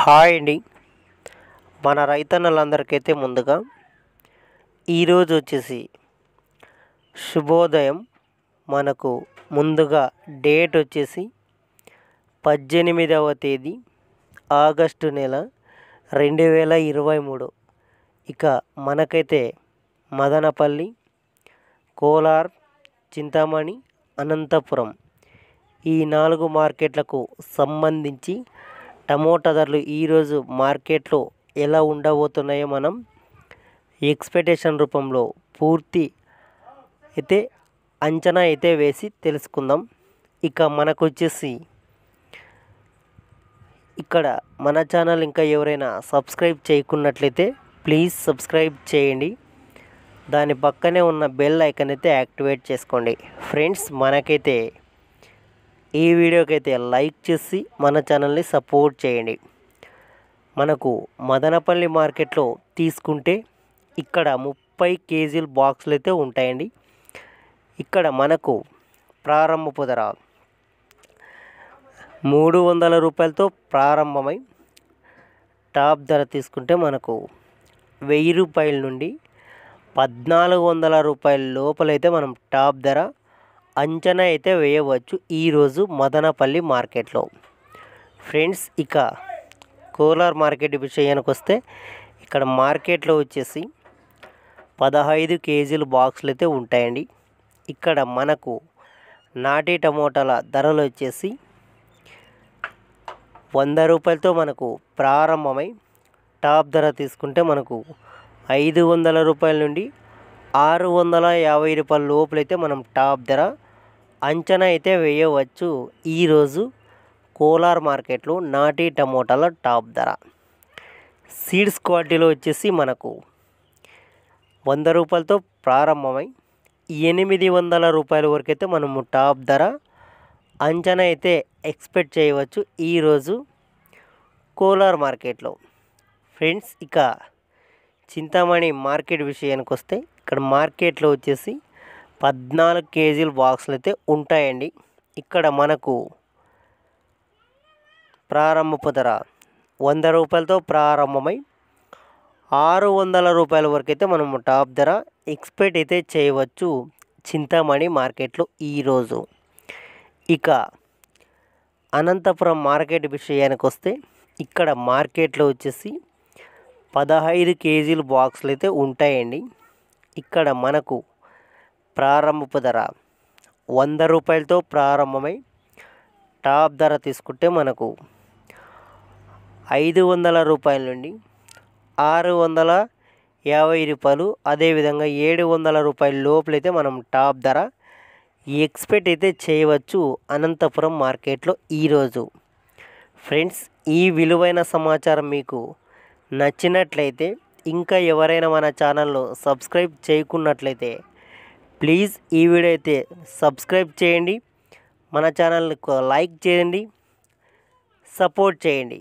hi అండి మన రైతన్నలందరికైతే ముందుగా ఈరోజు వచ్చేసి శుభోదయం మనకు ముందుగా డేట్ వచ్చేసి పద్దెనిమిదవ తేదీ ఆగస్టు నెల రెండు వేల ఇరవై మూడు ఇక మనకైతే మదనపల్లి కోలార్ చింతామణి అనంతపురం ఈ నాలుగు మార్కెట్లకు సంబంధించి టమోటా ధరలు ఈరోజు మార్కెట్లో ఎలా ఉండబోతున్నాయో మనం ఎక్స్పెక్టేషన్ రూపంలో పూర్తి అయితే అంచనా అయితే వేసి తెలుసుకుందాం ఇక మనకు వచ్చేసి ఇక్కడ మన ఛానల్ ఇంకా ఎవరైనా సబ్స్క్రైబ్ చేయకున్నట్లయితే ప్లీజ్ సబ్స్క్రైబ్ చేయండి దాని పక్కనే ఉన్న బెల్ ఐకన్ అయితే యాక్టివేట్ చేసుకోండి ఫ్రెండ్స్ మనకైతే ఈ వీడియోకి అయితే లైక్ చేసి మన ఛానల్ని సపోర్ట్ చేయండి మనకు మదనపల్లి మార్కెట్లో తీసుకుంటే ఇక్కడ ముప్పై కేజీల బాక్సులు అయితే ఉంటాయండి ఇక్కడ మనకు ప్రారంభపు ధర మూడు వందల రూపాయలతో ప్రారంభమై టాప్ ధర తీసుకుంటే మనకు వెయ్యి రూపాయల నుండి పద్నాలుగు వందల రూపాయల లోపలైతే మనం టాప్ ధర అంచనా అయితే వేయవచ్చు ఈరోజు మదనపల్లి మార్కెట్లో ఫ్రెండ్స్ ఇక కోలార్ మార్కెట్ విషయానికి వస్తే ఇక్కడ మార్కెట్లో వచ్చేసి పదహైదు కేజీలు బాక్సులు అయితే ఉంటాయండి ఇక్కడ మనకు నాటి టమోటాల ధరలు వచ్చేసి వంద రూపాయలతో మనకు ప్రారంభమై టాప్ ధర తీసుకుంటే మనకు ఐదు వందల రూపాయల నుండి ఆరు వందల యాభై రూపాయల లోపలైతే మనం టాప్ ధర అంచనా అయితే వేయవచ్చు ఈరోజు కోలార్ మార్కెట్లో నాటి టమోటాల టాప్ ధర సీడ్స్ క్వాలిటీలో వచ్చేసి మనకు వంద రూపాయలతో ప్రారంభమై ఎనిమిది వందల రూపాయల వరకు అయితే మనము టాప్ ధర అంచనా అయితే ఎక్స్పెక్ట్ చేయవచ్చు ఈరోజు కోలార్ మార్కెట్లో ఫ్రెండ్స్ ఇక చింతామణి మార్కెట్ విషయానికి వస్తే ఇక్కడ మార్కెట్లో వచ్చేసి పద్నాలుగు కేజీల బాక్సులు అయితే ఉంటాయండి ఇక్కడ మనకు ప్రారంభపు ధర వంద రూపాయలతో ప్రారంభమై ఆరు వందల రూపాయల వరకు అయితే మనం టాప్ ధర ఎక్స్పెక్ట్ అయితే చేయవచ్చు చింతామణి మార్కెట్లో ఈరోజు ఇక అనంతపురం మార్కెట్ విషయానికి వస్తే ఇక్కడ మార్కెట్లో వచ్చేసి పదహైదు కేజీల బాక్సులు అయితే ఉంటాయండి ఇక్కడ మనకు ప్రారంభపు ధర వంద రూపాయలతో ప్రారంభమై టాప్ ధర తీసుకుంటే మనకు ఐదు వందల రూపాయల నుండి ఆరు వందల యాభై రూపాయలు అదేవిధంగా ఏడు వందల రూపాయల లోపలైతే మనం టాప్ ధర ఎక్స్పెక్ట్ అయితే చేయవచ్చు అనంతపురం మార్కెట్లో ఈరోజు ఫ్రెండ్స్ ఈ విలువైన సమాచారం మీకు నచ్చినట్లయితే ఇంకా ఎవరైనా మన ఛానల్లో సబ్స్క్రైబ్ చేయకున్నట్లయితే ప్లీజ్ ఈ వీడియో అయితే సబ్స్క్రైబ్ చేయండి మన ఛానల్కు లైక్ చేయండి సపోర్ట్ చేయండి